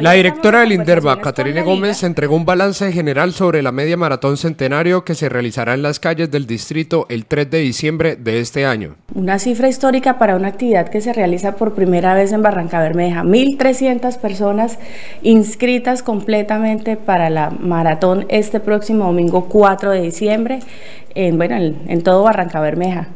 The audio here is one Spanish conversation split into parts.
la directora del INDERBA, Caterine Gómez, entregó un balance general sobre la media maratón centenario que se realizará en las calles del distrito el 3 de diciembre de este año. Una cifra histórica para una actividad que se realiza por primera vez en Barranca Bermeja. 1.300 personas inscritas completamente para la maratón este próximo domingo 4 de diciembre en, bueno, en, todo Barranca Bermeja.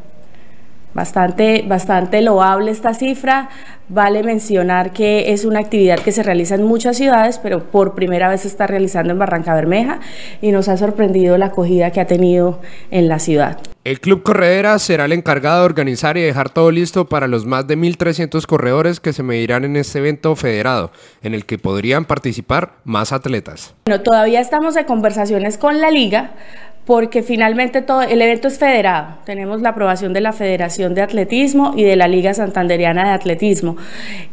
Bastante, bastante loable esta cifra Vale mencionar que es una actividad que se realiza en muchas ciudades, pero por primera vez se está realizando en Barranca Bermeja y nos ha sorprendido la acogida que ha tenido en la ciudad. El Club Corredera será el encargado de organizar y dejar todo listo para los más de 1.300 corredores que se medirán en este evento federado, en el que podrían participar más atletas. Bueno, todavía estamos en conversaciones con la liga porque finalmente todo el evento es federado. Tenemos la aprobación de la Federación de Atletismo y de la Liga Santanderiana de Atletismo.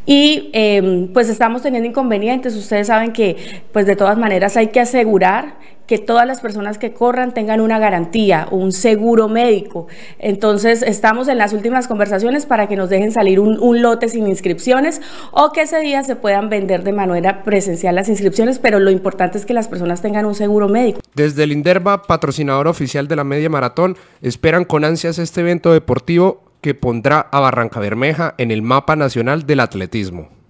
Y em, pues estamos teniendo inconvenientes. Ustedes saben que pues de todas maneras hay que asegurar que todas las personas que corran tengan una garantía, un seguro médico. Entonces, estamos en las últimas conversaciones para que nos dejen salir un, lote sin inscripciones o que ese día se puedan vender de manera presencial las inscripciones, pero lo importante es que las personas tengan un seguro médico. Desde el Inderba, patrocinador oficial de la media maratón, esperan con ansias este evento deportivo que pondrá a Barranca Bermeja en el mapa nacional del atletismo.